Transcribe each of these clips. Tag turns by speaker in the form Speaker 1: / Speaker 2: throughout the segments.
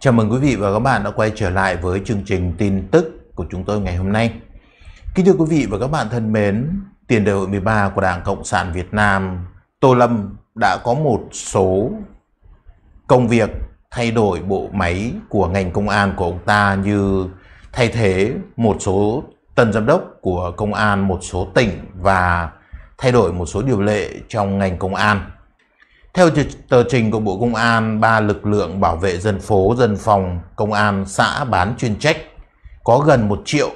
Speaker 1: Chào mừng quý vị và các bạn đã quay trở lại với chương trình tin tức của chúng tôi ngày hôm nay. Kính thưa quý vị và các bạn thân mến, tiền đề hội 13 của Đảng Cộng sản Việt Nam, Tô Lâm đã có một số công việc thay đổi bộ máy của ngành công an của ông ta như thay thế một số tân giám đốc của công an một số tỉnh và thay đổi một số điều lệ trong ngành công an. Theo tờ trình của Bộ Công an, ba lực lượng bảo vệ dân phố, dân phòng, công an, xã bán chuyên trách có gần 1 triệu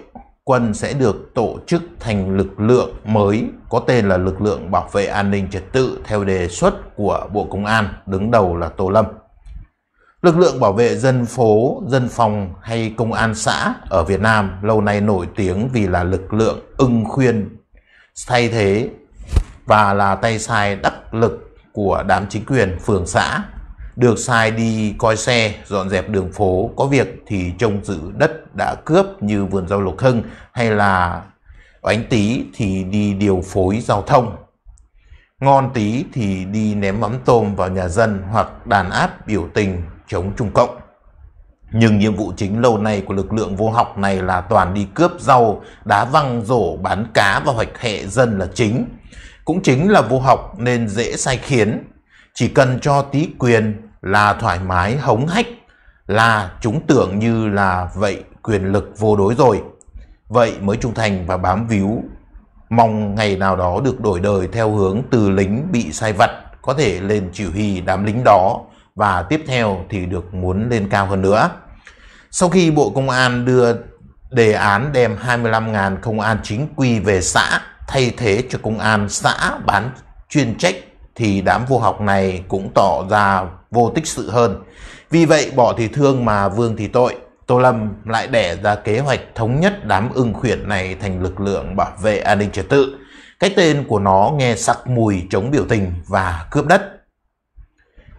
Speaker 1: quân sẽ được tổ chức thành lực lượng mới có tên là lực lượng bảo vệ an ninh trật tự theo đề xuất của Bộ Công an, đứng đầu là Tô Lâm. Lực lượng bảo vệ dân phố, dân phòng hay công an xã ở Việt Nam lâu nay nổi tiếng vì là lực lượng ưng khuyên thay thế và là tay sai đắc lực của đám chính quyền phường xã được sai đi coi xe, dọn dẹp đường phố, có việc thì trông giữ đất đã cướp như vườn rau lục Hưng hay là oánh tí thì đi điều phối giao thông. Ngon tí thì đi ném mắm tôm vào nhà dân hoặc đàn áp biểu tình chống Trung Cộng. Nhưng nhiệm vụ chính lâu nay của lực lượng vô học này là toàn đi cướp rau, đá văng, rổ, bán cá và hoạch hệ dân là chính. Cũng chính là vô học nên dễ sai khiến, chỉ cần cho tí quyền là thoải mái hống hách, là chúng tưởng như là vậy quyền lực vô đối rồi. Vậy mới trung thành và bám víu, mong ngày nào đó được đổi đời theo hướng từ lính bị sai vặt, có thể lên chỉ huy đám lính đó và tiếp theo thì được muốn lên cao hơn nữa. Sau khi Bộ Công an đưa đề án đem 25.000 công an chính quy về xã thay thế cho công an xã bán chuyên trách thì đám vô học này cũng tỏ ra vô tích sự hơn. Vì vậy bỏ thì thương mà vương thì tội, Tô Lâm lại đẻ ra kế hoạch thống nhất đám ưng khuyển này thành lực lượng bảo vệ an ninh trật tự. Cái tên của nó nghe sặc mùi chống biểu tình và cướp đất.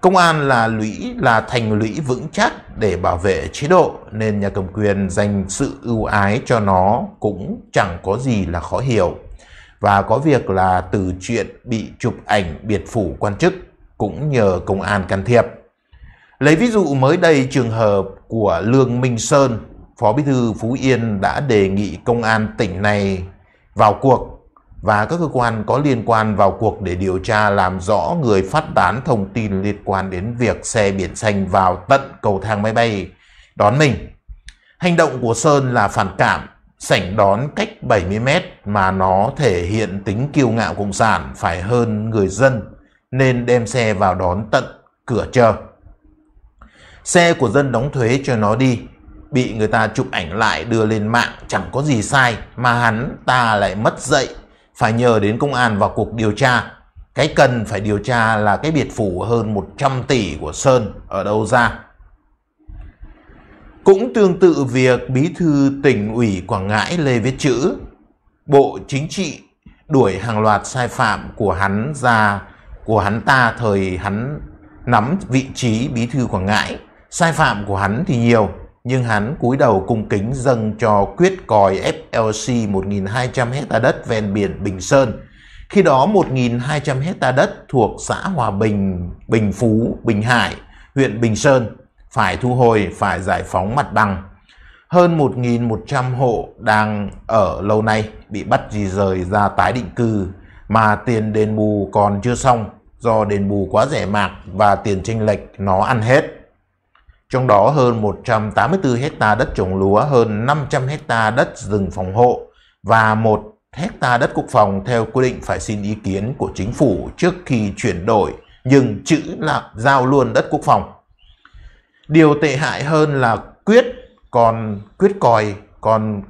Speaker 1: Công an là lũy là thành lũy vững chắc để bảo vệ chế độ nên nhà cầm quyền dành sự ưu ái cho nó cũng chẳng có gì là khó hiểu và có việc là từ chuyện bị chụp ảnh biệt phủ quan chức cũng nhờ công an can thiệp. Lấy ví dụ mới đây trường hợp của Lương Minh Sơn, Phó Bí thư Phú Yên đã đề nghị công an tỉnh này vào cuộc và các cơ quan có liên quan vào cuộc để điều tra làm rõ người phát tán thông tin liên quan đến việc xe biển xanh vào tận cầu thang máy bay đón mình. Hành động của Sơn là phản cảm sảnh đón cách 70 mét mà nó thể hiện tính kiêu ngạo cộng sản phải hơn người dân nên đem xe vào đón tận cửa chờ. Xe của dân đóng thuế cho nó đi, bị người ta chụp ảnh lại đưa lên mạng chẳng có gì sai mà hắn ta lại mất dậy, phải nhờ đến công an vào cuộc điều tra. Cái cần phải điều tra là cái biệt phủ hơn 100 tỷ của Sơn ở đâu ra. Cũng tương tự việc bí thư tỉnh ủy Quảng Ngãi Lê Viết Chữ, Bộ Chính trị đuổi hàng loạt sai phạm của hắn ra của hắn ta thời hắn nắm vị trí bí thư Quảng Ngãi. Sai phạm của hắn thì nhiều, nhưng hắn cúi đầu cung kính dâng cho quyết còi FLC 1.200 hecta đất ven biển Bình Sơn. Khi đó 1.200 hecta đất thuộc xã Hòa Bình, Bình Phú, Bình Hải, huyện Bình Sơn phải thu hồi, phải giải phóng mặt bằng. Hơn 1.100 hộ đang ở lâu nay bị bắt di rời ra tái định cư mà tiền đền bù còn chưa xong do đền bù quá rẻ mạt và tiền tranh lệch nó ăn hết. Trong đó hơn 184 hecta đất trồng lúa, hơn 500 hecta đất rừng phòng hộ và 1 hecta đất quốc phòng theo quy định phải xin ý kiến của chính phủ trước khi chuyển đổi nhưng chữ là giao luôn đất quốc phòng điều tệ hại hơn là quyết còn quyết còi còn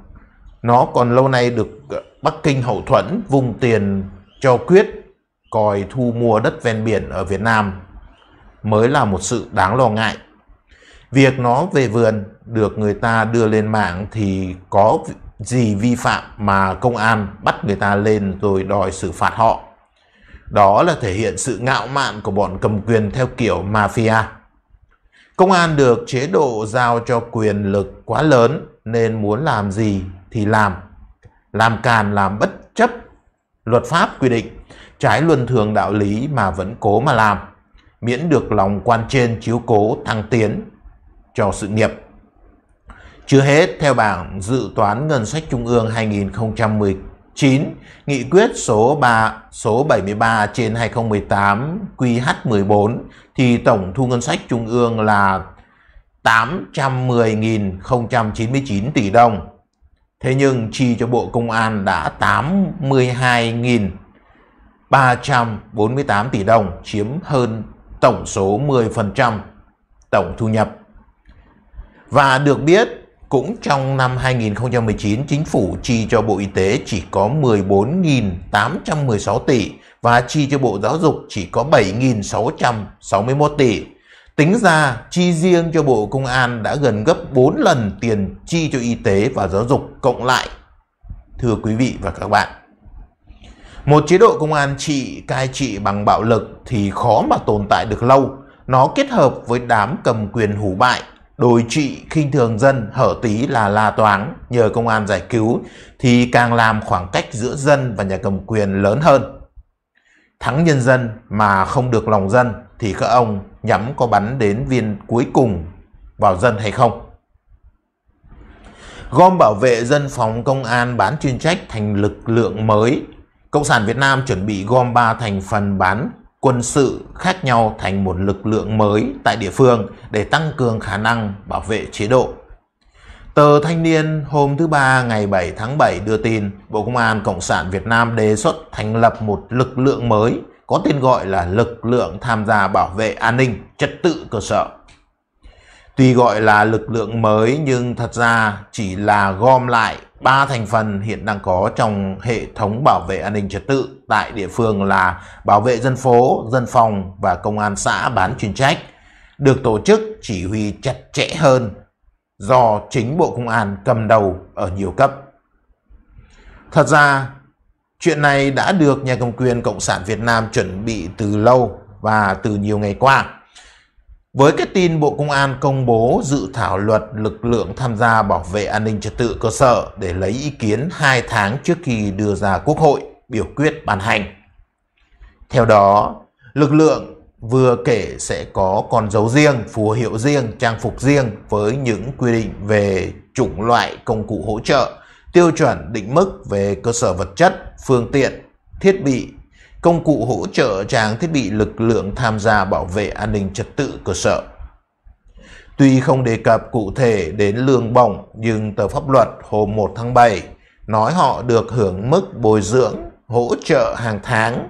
Speaker 1: nó còn lâu nay được ờ, Bắc Kinh hậu thuẫn vùng tiền cho quyết còi thu mua đất ven biển ở Việt Nam mới là một sự đáng lo ngại. Việc nó về vườn được người ta đưa lên mạng thì có gì vi phạm mà công an bắt người ta lên rồi đòi xử phạt họ. Đó là thể hiện sự ngạo mạn của bọn cầm quyền theo kiểu mafia. Công an được chế độ giao cho quyền lực quá lớn nên muốn làm gì thì làm. Làm càn làm bất chấp luật pháp quy định, trái luân thường đạo lý mà vẫn cố mà làm, miễn được lòng quan trên chiếu cố thăng tiến cho sự nghiệp. Chưa hết, theo bảng dự toán ngân sách trung ương 2019, 9. Nghị quyết số 3 số 73 trên 2018 QH14 thì tổng thu ngân sách trung ương là 810.099 tỷ đồng. Thế nhưng chi cho Bộ Công an đã 82.348 tỷ đồng, chiếm hơn tổng số 10% tổng thu nhập. Và được biết cũng trong năm 2019, chính phủ chi cho Bộ Y tế chỉ có 14.816 tỷ và chi cho Bộ Giáo dục chỉ có 7.661 tỷ. Tính ra, chi riêng cho Bộ Công an đã gần gấp 4 lần tiền chi cho y tế và giáo dục cộng lại. Thưa quý vị và các bạn, một chế độ công an trị cai trị bằng bạo lực thì khó mà tồn tại được lâu. Nó kết hợp với đám cầm quyền hủ bại đồi trị khinh thường dân hở tí là la toáng, nhờ công an giải cứu thì càng làm khoảng cách giữa dân và nhà cầm quyền lớn hơn. Thắng nhân dân mà không được lòng dân thì các ông nhắm có bắn đến viên cuối cùng vào dân hay không. Gom bảo vệ dân phòng công an bán chuyên trách thành lực lượng mới. Cộng sản Việt Nam chuẩn bị gom ba thành phần bán quân sự khác nhau thành một lực lượng mới tại địa phương để tăng cường khả năng bảo vệ chế độ. Tờ Thanh niên hôm thứ Ba ngày 7 tháng 7 đưa tin Bộ Công an Cộng sản Việt Nam đề xuất thành lập một lực lượng mới có tên gọi là lực lượng tham gia bảo vệ an ninh trật tự cơ sở. Tuy gọi là lực lượng mới nhưng thật ra chỉ là gom lại ba thành phần hiện đang có trong hệ thống bảo vệ an ninh trật tự tại địa phương là bảo vệ dân phố, dân phòng và công an xã bán chuyên trách được tổ chức chỉ huy chặt chẽ hơn do chính Bộ Công an cầm đầu ở nhiều cấp. Thật ra, chuyện này đã được nhà cầm quyền Cộng sản Việt Nam chuẩn bị từ lâu và từ nhiều ngày qua. Với cái tin Bộ Công an công bố dự thảo luật lực lượng tham gia bảo vệ an ninh trật tự cơ sở để lấy ý kiến 2 tháng trước khi đưa ra Quốc hội biểu quyết ban hành. Theo đó, lực lượng vừa kể sẽ có con dấu riêng, phù hiệu riêng, trang phục riêng với những quy định về chủng loại công cụ hỗ trợ, tiêu chuẩn định mức về cơ sở vật chất, phương tiện, thiết bị công cụ hỗ trợ trang thiết bị lực lượng tham gia bảo vệ an ninh trật tự cơ sở. Tuy không đề cập cụ thể đến lương bổng nhưng tờ pháp luật hôm 1 tháng 7 nói họ được hưởng mức bồi dưỡng, hỗ trợ hàng tháng,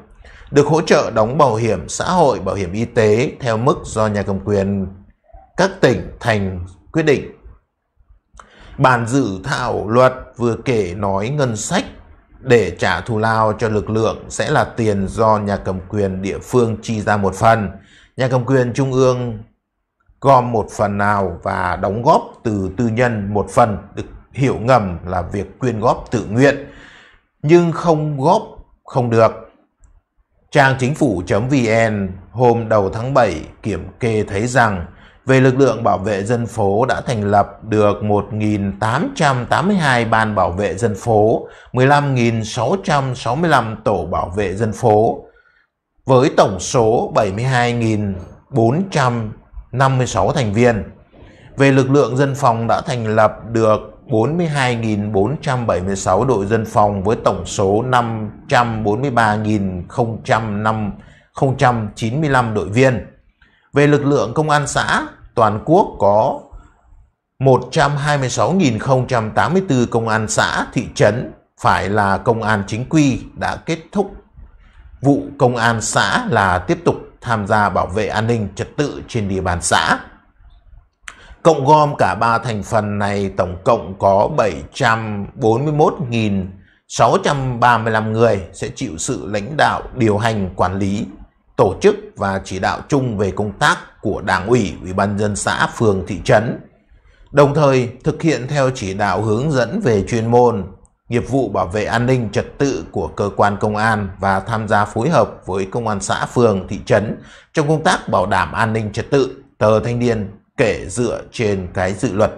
Speaker 1: được hỗ trợ đóng bảo hiểm xã hội, bảo hiểm y tế theo mức do nhà cầm quyền các tỉnh thành quyết định. bản dự thảo luật vừa kể nói ngân sách để trả thù lao cho lực lượng sẽ là tiền do nhà cầm quyền địa phương chi ra một phần, nhà cầm quyền trung ương gom một phần nào và đóng góp từ tư nhân một phần được hiểu ngầm là việc quyên góp tự nguyện nhưng không góp không được. Trang chính phủ.vn hôm đầu tháng 7 kiểm kê thấy rằng về lực lượng bảo vệ dân phố đã thành lập được 1.882 ban bảo vệ dân phố, 15.665 tổ bảo vệ dân phố, với tổng số 72.456 thành viên. Về lực lượng dân phòng đã thành lập được 42.476 đội dân phòng với tổng số 543.095 đội viên. Về lực lượng công an xã, toàn quốc có 126.084 công an xã, thị trấn phải là công an chính quy đã kết thúc. Vụ công an xã là tiếp tục tham gia bảo vệ an ninh trật tự trên địa bàn xã. Cộng gom cả ba thành phần này tổng cộng có 741.635 người sẽ chịu sự lãnh đạo, điều hành, quản lý tổ chức và chỉ đạo chung về công tác của Đảng ủy, Ủy ban dân xã, phường, thị trấn, đồng thời thực hiện theo chỉ đạo hướng dẫn về chuyên môn, nghiệp vụ bảo vệ an ninh trật tự của cơ quan công an và tham gia phối hợp với công an xã, phường, thị trấn trong công tác bảo đảm an ninh trật tự, tờ thanh niên kể dựa trên cái dự luật.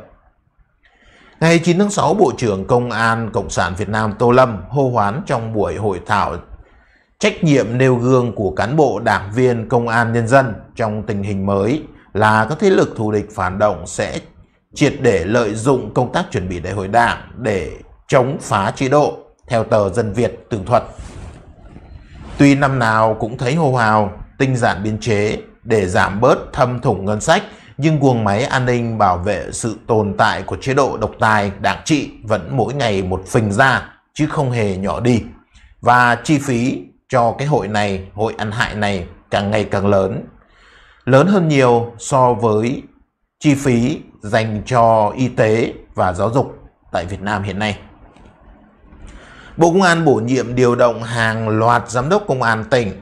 Speaker 1: Ngày 9 tháng 6, Bộ trưởng Công an Cộng sản Việt Nam Tô Lâm hô hoán trong buổi hội thảo Trách nhiệm nêu gương của cán bộ đảng viên công an nhân dân trong tình hình mới là các thế lực thù địch phản động sẽ triệt để lợi dụng công tác chuẩn bị đại hội đảng để chống phá chế độ, theo tờ Dân Việt tường thuật. Tuy năm nào cũng thấy hô hào, tinh giản biên chế để giảm bớt thâm thủng ngân sách, nhưng guồng máy an ninh bảo vệ sự tồn tại của chế độ độc tài, đảng trị vẫn mỗi ngày một phình ra, chứ không hề nhỏ đi. Và chi phí cho cái hội này, hội ăn hại này càng ngày càng lớn. Lớn hơn nhiều so với chi phí dành cho y tế và giáo dục tại Việt Nam hiện nay. Bộ Công an bổ nhiệm điều động hàng loạt giám đốc công an tỉnh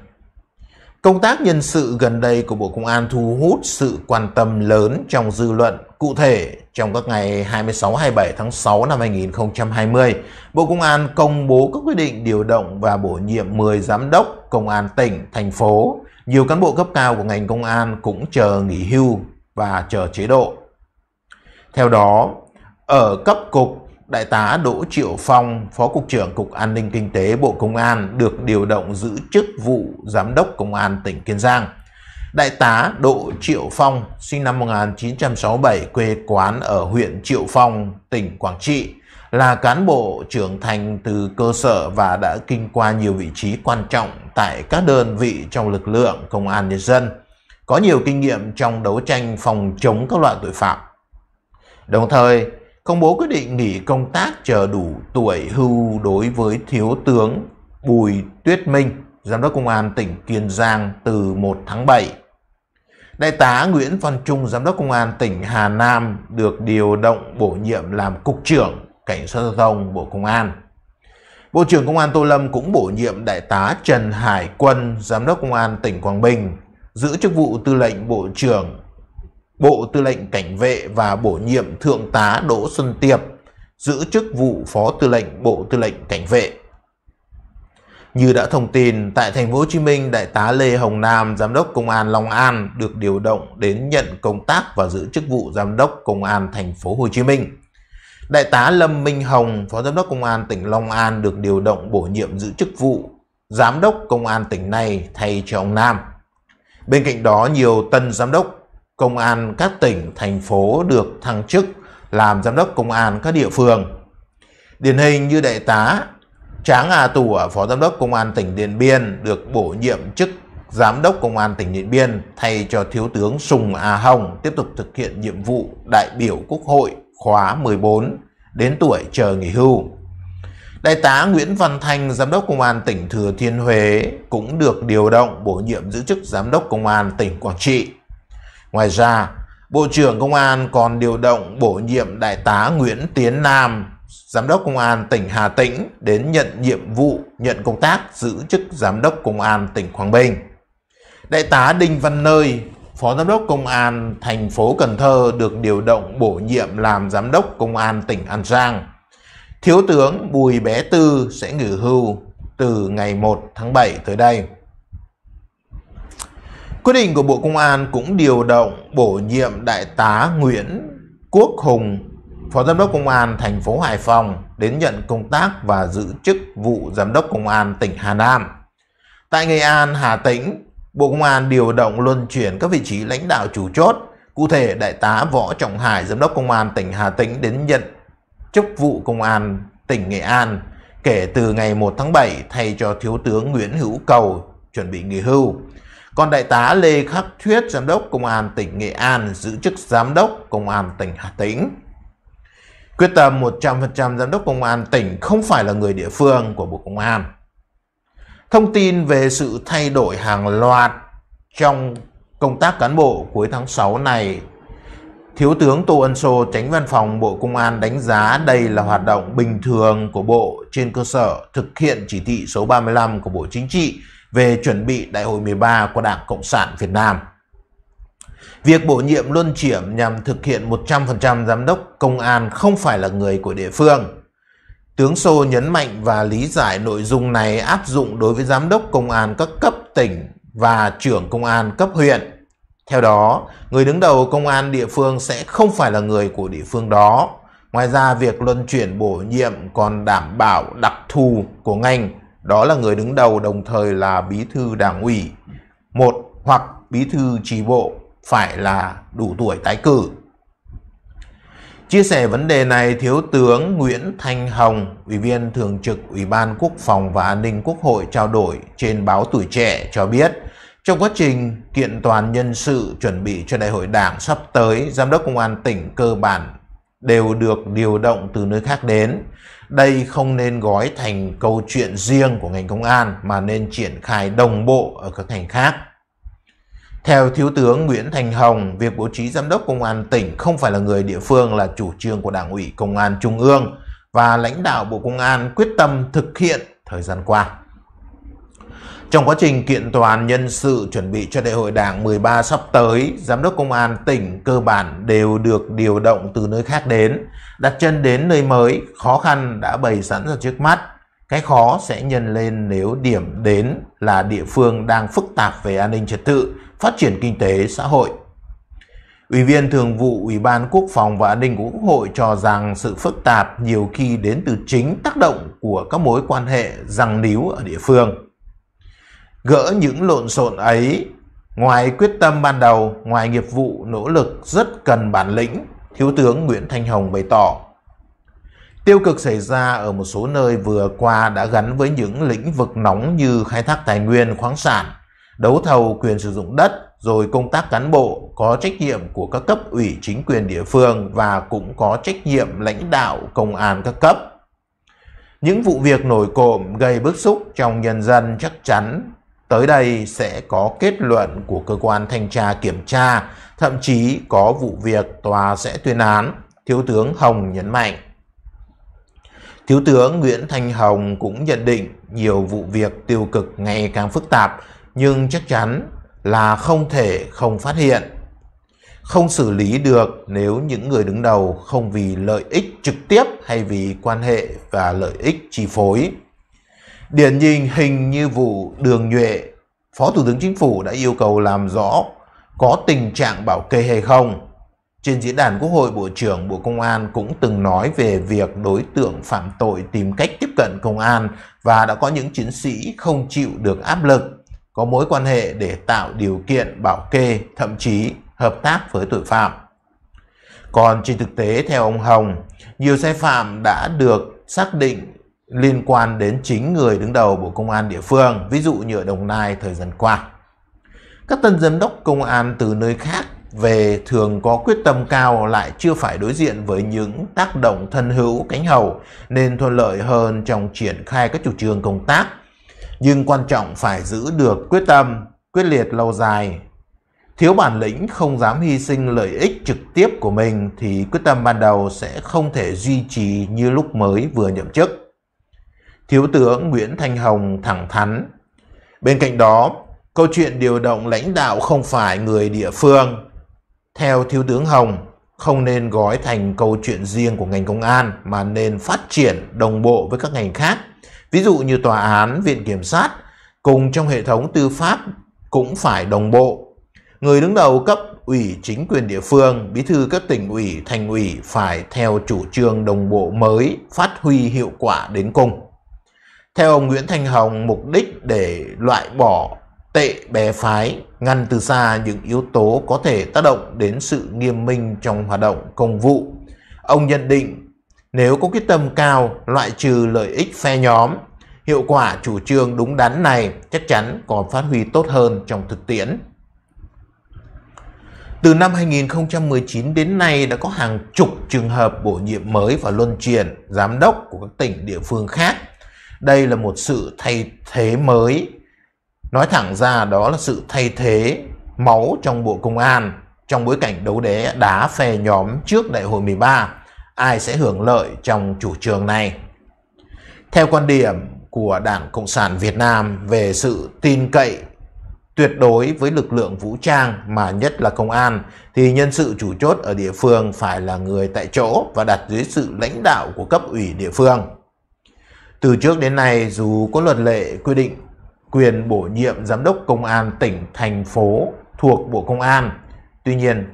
Speaker 1: Công tác nhân sự gần đây của Bộ Công an thu hút sự quan tâm lớn trong dư luận. Cụ thể, trong các ngày 26-27 tháng 6 năm 2020, Bộ Công an công bố các quyết định điều động và bổ nhiệm 10 giám đốc công an tỉnh, thành phố. Nhiều cán bộ cấp cao của ngành công an cũng chờ nghỉ hưu và chờ chế độ. Theo đó, ở cấp cục Đại tá Đỗ Triệu Phong, Phó Cục trưởng Cục An ninh Kinh tế Bộ Công an được điều động giữ chức vụ Giám đốc Công an tỉnh Kiên Giang. Đại tá Đỗ Triệu Phong, sinh năm 1967, quê quán ở huyện Triệu Phong, tỉnh Quảng Trị, là cán bộ trưởng thành từ cơ sở và đã kinh qua nhiều vị trí quan trọng tại các đơn vị trong lực lượng công an nhân dân, có nhiều kinh nghiệm trong đấu tranh phòng chống các loại tội phạm. Đồng thời, công bố quyết định nghỉ công tác chờ đủ tuổi hưu đối với Thiếu tướng Bùi Tuyết Minh, Giám đốc Công an tỉnh Kiên Giang từ 1 tháng 7. Đại tá Nguyễn Văn Trung, Giám đốc Công an tỉnh Hà Nam được điều động bổ nhiệm làm Cục trưởng Cảnh sát Giao thông Bộ Công an. Bộ trưởng Công an Tô Lâm cũng bổ nhiệm Đại tá Trần Hải Quân, Giám đốc Công an tỉnh Quảng Bình, giữ chức vụ tư lệnh Bộ trưởng Bộ Tư lệnh Cảnh vệ và bổ nhiệm Thượng tá Đỗ Xuân Tiệp giữ chức vụ Phó Tư lệnh Bộ Tư lệnh Cảnh vệ. Như đã thông tin, tại thành phố Hồ Chí Minh, Đại tá Lê Hồng Nam, Giám đốc Công an Long An được điều động đến nhận công tác và giữ chức vụ Giám đốc Công an thành phố Hồ Chí Minh. Đại tá Lâm Minh Hồng, Phó Giám đốc Công an tỉnh Long An được điều động bổ nhiệm giữ chức vụ Giám đốc Công an tỉnh này thay cho ông Nam. Bên cạnh đó, nhiều tân giám đốc công an các tỉnh, thành phố được thăng chức làm giám đốc công an các địa phương. Điển hình như đại tá Tráng A ở phó giám đốc công an tỉnh Điện Biên được bổ nhiệm chức giám đốc công an tỉnh Điện Biên thay cho thiếu tướng Sùng A Hồng tiếp tục thực hiện nhiệm vụ đại biểu Quốc hội khóa 14 đến tuổi chờ nghỉ hưu. Đại tá Nguyễn Văn Thanh, giám đốc công an tỉnh Thừa Thiên Huế cũng được điều động bổ nhiệm giữ chức giám đốc công an tỉnh Quảng Trị Ngoài ra, Bộ trưởng Công an còn điều động bổ nhiệm Đại tá Nguyễn Tiến Nam, Giám đốc Công an tỉnh Hà Tĩnh đến nhận nhiệm vụ, nhận công tác giữ chức Giám đốc Công an tỉnh Quảng Bình. Đại tá Đinh Văn Nơi, Phó Giám đốc Công an thành phố Cần Thơ được điều động bổ nhiệm làm Giám đốc Công an tỉnh An Giang. Thiếu tướng Bùi Bé Tư sẽ nghỉ hưu từ ngày 1 tháng 7 tới đây. Quyết định của Bộ Công an cũng điều động bổ nhiệm Đại tá Nguyễn Quốc Hùng, Phó Giám đốc Công an thành phố Hải Phòng đến nhận công tác và giữ chức vụ Giám đốc Công an tỉnh Hà Nam. Tại Nghệ An, Hà Tĩnh, Bộ Công an điều động luân chuyển các vị trí lãnh đạo chủ chốt. Cụ thể, Đại tá Võ Trọng Hải, Giám đốc Công an tỉnh Hà Tĩnh đến nhận chức vụ Công an tỉnh Nghệ An kể từ ngày 1 tháng 7 thay cho Thiếu tướng Nguyễn Hữu Cầu chuẩn bị nghỉ hưu. Còn Đại tá Lê Khắc Thuyết, Giám đốc Công an tỉnh Nghệ An, giữ chức Giám đốc Công an tỉnh Hà Tĩnh. Quyết tâm 100% Giám đốc Công an tỉnh không phải là người địa phương của Bộ Công an. Thông tin về sự thay đổi hàng loạt trong công tác cán bộ cuối tháng 6 này Thiếu tướng Tô Ân Sô, tránh văn phòng Bộ Công an đánh giá đây là hoạt động bình thường của Bộ trên cơ sở thực hiện chỉ thị số 35 của Bộ Chính trị về chuẩn bị Đại hội 13 của Đảng Cộng sản Việt Nam. Việc bổ nhiệm luân chuyển nhằm thực hiện 100% giám đốc công an không phải là người của địa phương. Tướng Sô nhấn mạnh và lý giải nội dung này áp dụng đối với giám đốc công an các cấp tỉnh và trưởng công an cấp huyện. Theo đó, người đứng đầu công an địa phương sẽ không phải là người của địa phương đó. Ngoài ra, việc luân chuyển bổ nhiệm còn đảm bảo đặc thù của ngành đó là người đứng đầu đồng thời là bí thư đảng ủy, một hoặc bí thư tri bộ phải là đủ tuổi tái cử. Chia sẻ vấn đề này, Thiếu tướng Nguyễn Thanh Hồng, Ủy viên Thường trực Ủy ban Quốc phòng và An ninh Quốc hội trao đổi trên báo Tuổi Trẻ cho biết, trong quá trình kiện toàn nhân sự chuẩn bị cho đại hội đảng sắp tới, Giám đốc Công an tỉnh cơ bản đều được điều động từ nơi khác đến. Đây không nên gói thành câu chuyện riêng của ngành công an mà nên triển khai đồng bộ ở các ngành khác. Theo Thiếu tướng Nguyễn Thành Hồng, việc bố trí giám đốc công an tỉnh không phải là người địa phương là chủ trương của Đảng ủy Công an Trung ương và lãnh đạo Bộ Công an quyết tâm thực hiện thời gian qua. Trong quá trình kiện toàn nhân sự chuẩn bị cho đại hội đảng 13 sắp tới, Giám đốc Công an tỉnh cơ bản đều được điều động từ nơi khác đến. Đặt chân đến nơi mới, khó khăn đã bày sẵn ra trước mắt. Cái khó sẽ nhân lên nếu điểm đến là địa phương đang phức tạp về an ninh trật tự, phát triển kinh tế, xã hội. Ủy viên Thường vụ Ủy ban Quốc phòng và An ninh của Quốc hội cho rằng sự phức tạp nhiều khi đến từ chính tác động của các mối quan hệ răng níu ở địa phương. Gỡ những lộn xộn ấy, ngoài quyết tâm ban đầu, ngoài nghiệp vụ nỗ lực rất cần bản lĩnh, Thiếu tướng Nguyễn Thanh Hồng bày tỏ. Tiêu cực xảy ra ở một số nơi vừa qua đã gắn với những lĩnh vực nóng như khai thác tài nguyên khoáng sản, đấu thầu quyền sử dụng đất, rồi công tác cán bộ có trách nhiệm của các cấp ủy chính quyền địa phương và cũng có trách nhiệm lãnh đạo công an các cấp. Những vụ việc nổi cộm gây bức xúc trong nhân dân chắc chắn Tới đây sẽ có kết luận của cơ quan thanh tra kiểm tra, thậm chí có vụ việc tòa sẽ tuyên án, Thiếu tướng Hồng nhấn mạnh. Thiếu tướng Nguyễn Thanh Hồng cũng nhận định nhiều vụ việc tiêu cực ngày càng phức tạp, nhưng chắc chắn là không thể không phát hiện. Không xử lý được nếu những người đứng đầu không vì lợi ích trực tiếp hay vì quan hệ và lợi ích chi phối Điển hình hình như vụ đường nhuệ, Phó Thủ tướng Chính phủ đã yêu cầu làm rõ có tình trạng bảo kê hay không. Trên diễn đàn Quốc hội, Bộ trưởng Bộ Công an cũng từng nói về việc đối tượng phạm tội tìm cách tiếp cận công an và đã có những chiến sĩ không chịu được áp lực, có mối quan hệ để tạo điều kiện bảo kê, thậm chí hợp tác với tội phạm. Còn trên thực tế, theo ông Hồng, nhiều sai phạm đã được xác định liên quan đến chính người đứng đầu Bộ Công an địa phương, ví dụ như ở Đồng Nai thời gian qua. Các tân giám đốc công an từ nơi khác về thường có quyết tâm cao lại chưa phải đối diện với những tác động thân hữu cánh hầu nên thuận lợi hơn trong triển khai các chủ trương công tác. Nhưng quan trọng phải giữ được quyết tâm, quyết liệt lâu dài. Thiếu bản lĩnh không dám hy sinh lợi ích trực tiếp của mình thì quyết tâm ban đầu sẽ không thể duy trì như lúc mới vừa nhậm chức. Thiếu tướng Nguyễn Thanh Hồng thẳng thắn. Bên cạnh đó, câu chuyện điều động lãnh đạo không phải người địa phương. Theo Thiếu tướng Hồng, không nên gói thành câu chuyện riêng của ngành công an mà nên phát triển đồng bộ với các ngành khác. Ví dụ như tòa án, viện kiểm sát, cùng trong hệ thống tư pháp cũng phải đồng bộ. Người đứng đầu cấp ủy chính quyền địa phương, bí thư các tỉnh ủy, thành ủy phải theo chủ trương đồng bộ mới, phát huy hiệu quả đến cùng. Theo ông Nguyễn Thanh Hồng, mục đích để loại bỏ tệ bè phái, ngăn từ xa những yếu tố có thể tác động đến sự nghiêm minh trong hoạt động công vụ. Ông nhận định, nếu có quyết tâm cao loại trừ lợi ích phe nhóm, hiệu quả chủ trương đúng đắn này chắc chắn còn phát huy tốt hơn trong thực tiễn. Từ năm 2019 đến nay đã có hàng chục trường hợp bổ nhiệm mới và luân chuyển giám đốc của các tỉnh địa phương khác đây là một sự thay thế mới nói thẳng ra đó là sự thay thế máu trong bộ công an trong bối cảnh đấu đế đá phe nhóm trước đại hội 13 ai sẽ hưởng lợi trong chủ trương này theo quan điểm của Đảng Cộng sản Việt Nam về sự tin cậy tuyệt đối với lực lượng vũ trang mà nhất là công an thì nhân sự chủ chốt ở địa phương phải là người tại chỗ và đặt dưới sự lãnh đạo của cấp ủy địa phương. Từ trước đến nay dù có luật lệ quy định quyền bổ nhiệm giám đốc công an tỉnh, thành phố thuộc Bộ Công an, tuy nhiên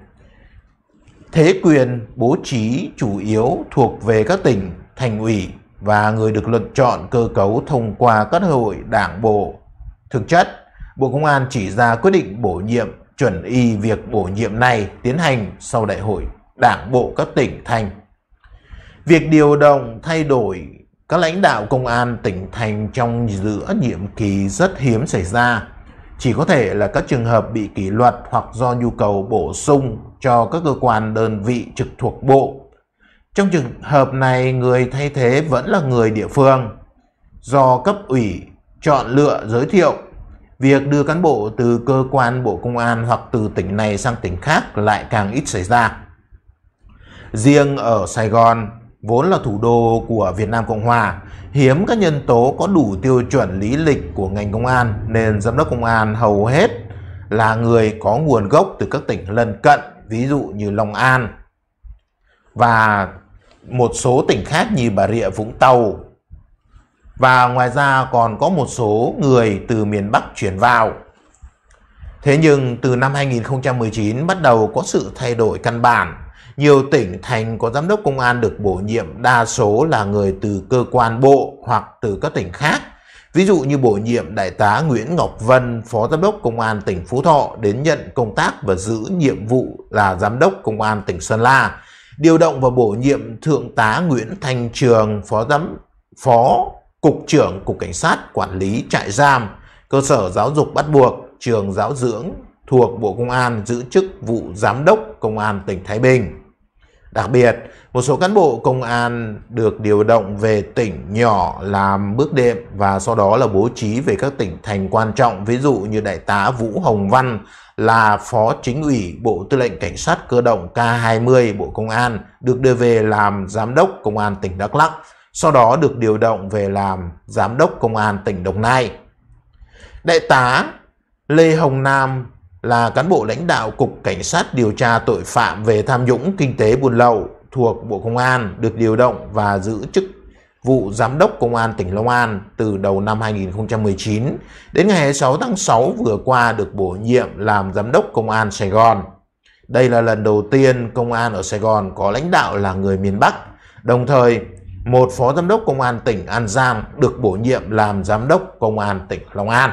Speaker 1: thế quyền bố trí chủ yếu thuộc về các tỉnh, thành ủy và người được lựa chọn cơ cấu thông qua các hội đảng bộ. Thực chất, Bộ Công an chỉ ra quyết định bổ nhiệm chuẩn y việc bổ nhiệm này tiến hành sau đại hội đảng bộ các tỉnh thành. Việc điều động thay đổi các lãnh đạo công an tỉnh thành trong giữa nhiệm kỳ rất hiếm xảy ra, chỉ có thể là các trường hợp bị kỷ luật hoặc do nhu cầu bổ sung cho các cơ quan đơn vị trực thuộc bộ. Trong trường hợp này, người thay thế vẫn là người địa phương. Do cấp ủy chọn lựa giới thiệu, việc đưa cán bộ từ cơ quan Bộ Công an hoặc từ tỉnh này sang tỉnh khác lại càng ít xảy ra. Riêng ở Sài Gòn, vốn là thủ đô của Việt Nam Cộng Hòa, hiếm các nhân tố có đủ tiêu chuẩn lý lịch của ngành công an nên giám đốc công an hầu hết là người có nguồn gốc từ các tỉnh lân cận, ví dụ như Long An và một số tỉnh khác như Bà Rịa Vũng Tàu. Và ngoài ra còn có một số người từ miền Bắc chuyển vào. Thế nhưng từ năm 2019 bắt đầu có sự thay đổi căn bản nhiều tỉnh thành có giám đốc công an được bổ nhiệm đa số là người từ cơ quan bộ hoặc từ các tỉnh khác. Ví dụ như bổ nhiệm Đại tá Nguyễn Ngọc Vân, Phó Giám đốc Công an tỉnh Phú Thọ đến nhận công tác và giữ nhiệm vụ là Giám đốc Công an tỉnh Sơn La. Điều động và bổ nhiệm Thượng tá Nguyễn Thanh Trường, Phó Giám Phó Cục trưởng Cục Cảnh sát Quản lý Trại giam, Cơ sở Giáo dục bắt buộc, Trường Giáo dưỡng thuộc Bộ Công an giữ chức vụ Giám đốc Công an tỉnh Thái Bình. Đặc biệt, một số cán bộ công an được điều động về tỉnh nhỏ làm bước đệm và sau đó là bố trí về các tỉnh thành quan trọng, ví dụ như Đại tá Vũ Hồng Văn là Phó Chính ủy Bộ Tư lệnh Cảnh sát Cơ động K20 Bộ Công an được đưa về làm Giám đốc Công an tỉnh Đắk Lắk, sau đó được điều động về làm Giám đốc Công an tỉnh Đồng Nai. Đại tá Lê Hồng Nam là cán bộ lãnh đạo Cục Cảnh sát điều tra tội phạm về tham nhũng kinh tế buôn lậu thuộc Bộ Công an được điều động và giữ chức vụ Giám đốc Công an tỉnh Long An từ đầu năm 2019 đến ngày 6 tháng 6 vừa qua được bổ nhiệm làm Giám đốc Công an Sài Gòn. Đây là lần đầu tiên Công an ở Sài Gòn có lãnh đạo là người miền Bắc, đồng thời một Phó Giám đốc Công an tỉnh An Giang được bổ nhiệm làm Giám đốc Công an tỉnh Long An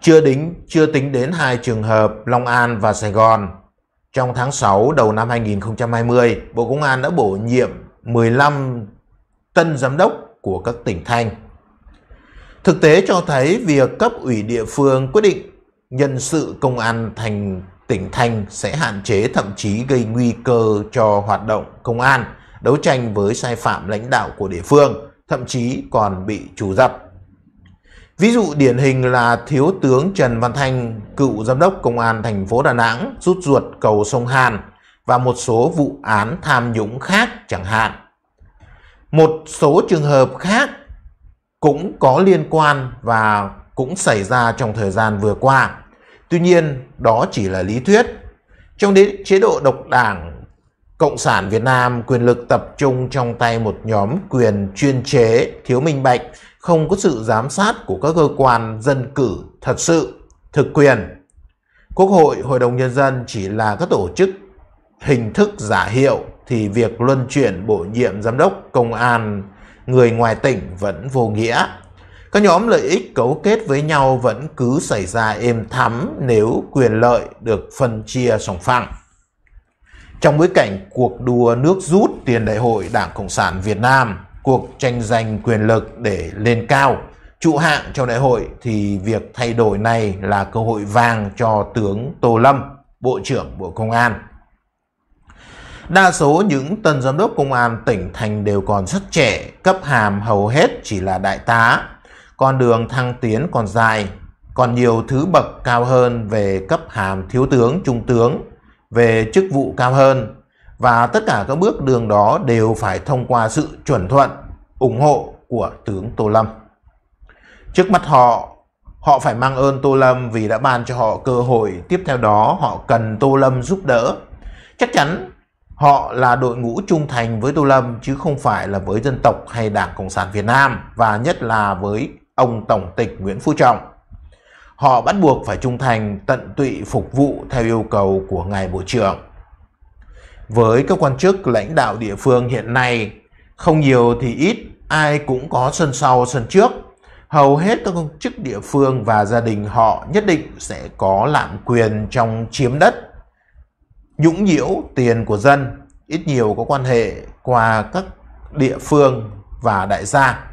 Speaker 1: chưa đính chưa tính đến hai trường hợp Long An và Sài Gòn. Trong tháng 6 đầu năm 2020, Bộ Công an đã bổ nhiệm 15 tân giám đốc của các tỉnh thành. Thực tế cho thấy việc cấp ủy địa phương quyết định nhân sự công an thành tỉnh thành sẽ hạn chế thậm chí gây nguy cơ cho hoạt động công an, đấu tranh với sai phạm lãnh đạo của địa phương, thậm chí còn bị trù dập. Ví dụ điển hình là Thiếu tướng Trần Văn Thanh, cựu giám đốc công an thành phố Đà Nẵng rút ruột cầu sông Hàn và một số vụ án tham nhũng khác chẳng hạn. Một số trường hợp khác cũng có liên quan và cũng xảy ra trong thời gian vừa qua. Tuy nhiên, đó chỉ là lý thuyết. Trong chế độ độc đảng, Cộng sản Việt Nam quyền lực tập trung trong tay một nhóm quyền chuyên chế, thiếu minh bạch không có sự giám sát của các cơ quan dân cử thật sự, thực quyền. Quốc hội, Hội đồng Nhân dân chỉ là các tổ chức hình thức giả hiệu thì việc luân chuyển bổ nhiệm giám đốc công an người ngoài tỉnh vẫn vô nghĩa. Các nhóm lợi ích cấu kết với nhau vẫn cứ xảy ra êm thắm nếu quyền lợi được phân chia sòng phẳng. Trong bối cảnh cuộc đua nước rút tiền đại hội Đảng Cộng sản Việt Nam – cuộc tranh giành quyền lực để lên cao. Trụ hạng trong đại hội thì việc thay đổi này là cơ hội vàng cho tướng Tô Lâm, Bộ trưởng Bộ Công an. Đa số những tân giám đốc công an tỉnh thành đều còn rất trẻ, cấp hàm hầu hết chỉ là đại tá. Con đường thăng tiến còn dài, còn nhiều thứ bậc cao hơn về cấp hàm thiếu tướng, trung tướng, về chức vụ cao hơn và tất cả các bước đường đó đều phải thông qua sự chuẩn thuận, ủng hộ của tướng Tô Lâm. Trước mắt họ, họ phải mang ơn Tô Lâm vì đã ban cho họ cơ hội, tiếp theo đó họ cần Tô Lâm giúp đỡ. Chắc chắn họ là đội ngũ trung thành với Tô Lâm chứ không phải là với dân tộc hay Đảng Cộng sản Việt Nam và nhất là với ông Tổng tịch Nguyễn Phú Trọng. Họ bắt buộc phải trung thành tận tụy phục vụ theo yêu cầu của Ngài Bộ trưởng. Với các quan chức lãnh đạo địa phương hiện nay, không nhiều thì ít, ai cũng có sân sau sân trước. Hầu hết các công chức địa phương và gia đình họ nhất định sẽ có lạm quyền trong chiếm đất, nhũng nhiễu tiền của dân, ít nhiều có quan hệ qua các địa phương và đại gia.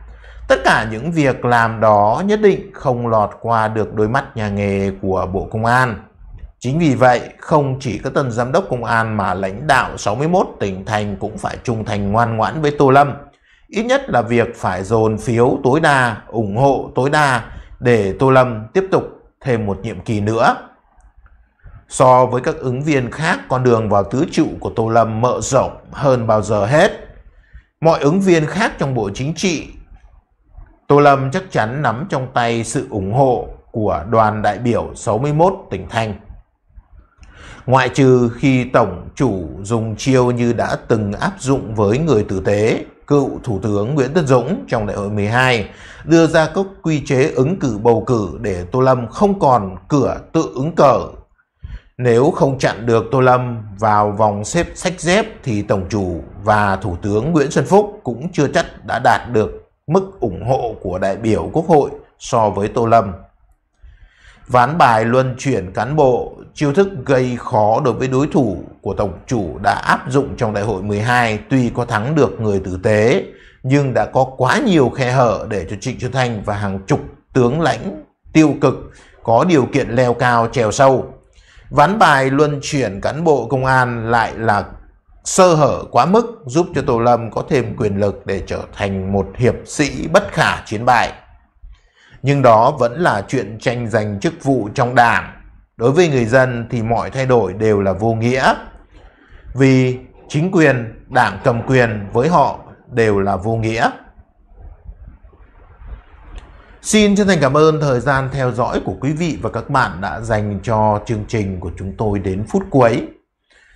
Speaker 1: Tất cả những việc làm đó nhất định không lọt qua được đôi mắt nhà nghề của Bộ Công an. Chính vì vậy, không chỉ các tân giám đốc công an mà lãnh đạo 61 tỉnh thành cũng phải trung thành ngoan ngoãn với Tô Lâm. Ít nhất là việc phải dồn phiếu tối đa, ủng hộ tối đa để Tô Lâm tiếp tục thêm một nhiệm kỳ nữa. So với các ứng viên khác, con đường vào tứ trụ của Tô Lâm mở rộng hơn bao giờ hết. Mọi ứng viên khác trong Bộ Chính trị, Tô Lâm chắc chắn nắm trong tay sự ủng hộ của đoàn đại biểu 61 tỉnh thành ngoại trừ khi Tổng chủ dùng chiêu như đã từng áp dụng với người tử tế, cựu Thủ tướng Nguyễn Tất Dũng trong đại hội 12, đưa ra các quy chế ứng cử bầu cử để Tô Lâm không còn cửa tự ứng cử. Nếu không chặn được Tô Lâm vào vòng xếp sách dép thì Tổng chủ và Thủ tướng Nguyễn Xuân Phúc cũng chưa chắc đã đạt được mức ủng hộ của đại biểu Quốc hội so với Tô Lâm. Ván bài luân chuyển cán bộ, chiêu thức gây khó đối với đối thủ của Tổng chủ đã áp dụng trong đại hội 12 tuy có thắng được người tử tế, nhưng đã có quá nhiều khe hở để cho Trịnh Xuân Thanh và hàng chục tướng lãnh tiêu cực có điều kiện leo cao trèo sâu. Ván bài luân chuyển cán bộ công an lại là sơ hở quá mức giúp cho Tô Lâm có thêm quyền lực để trở thành một hiệp sĩ bất khả chiến bại nhưng đó vẫn là chuyện tranh giành chức vụ trong đảng. Đối với người dân thì mọi thay đổi đều là vô nghĩa. Vì chính quyền, đảng cầm quyền với họ đều là vô nghĩa. Xin chân thành cảm ơn thời gian theo dõi của quý vị và các bạn đã dành cho chương trình của chúng tôi đến phút cuối.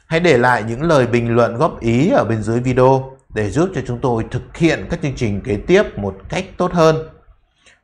Speaker 1: Hãy để lại những lời bình luận góp ý ở bên dưới video để giúp cho chúng tôi thực hiện các chương trình kế tiếp một cách tốt hơn.